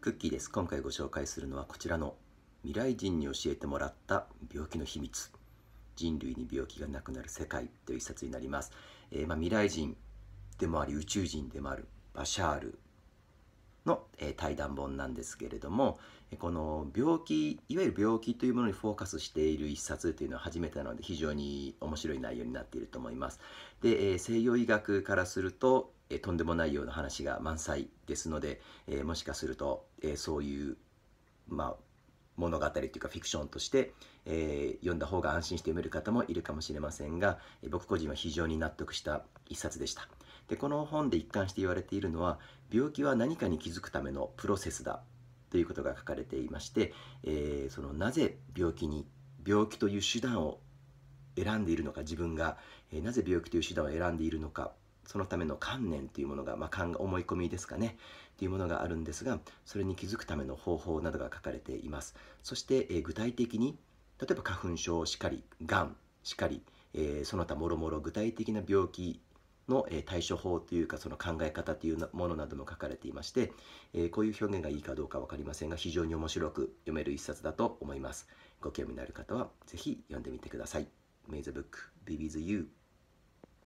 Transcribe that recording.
クッキーです今回ご紹介するのはこちらの未来人に教えてもらった病気の秘密人類に病気がなくなる世界という一冊になります、えー、まあ、未来人でもあり宇宙人でもあるバシャールの、えー、対談本なんですけれどもこの病気いわゆる病気というものにフォーカスしている一冊というのは初めてなので非常に面白い内容になっていると思います。で、えー、西洋医学からするとえとんでもないような話が満載ですので、えもしかすると、えそういう、まあ、物語というかフィクションとして、えー、読んだ方が安心して読める方もいるかもしれませんが、え僕個人は非常に納得した一冊でしたでこの本で一貫して言われているのは病気は何かに気づくためのプロセスだということが書かれていまして、えー、そのなぜ病気に病気という手段を選んでいるのか自分が、えー、なぜ病気という手段を選んでいるのかそのための観念というものが、まあ、思い込みですかねというものがあるんですがそれに気づくための方法などが書かれていますそして、えー、具体的に例えば花粉症しかりがんしかり、えー、その他もろもろ具体的な病気の対処法というかその考え方というものなども書かれていまして、えこういう表現がいいかどうか分かりませんが非常に面白く読める一冊だと思いますご興味のある方は是非読んでみてください May the book be with you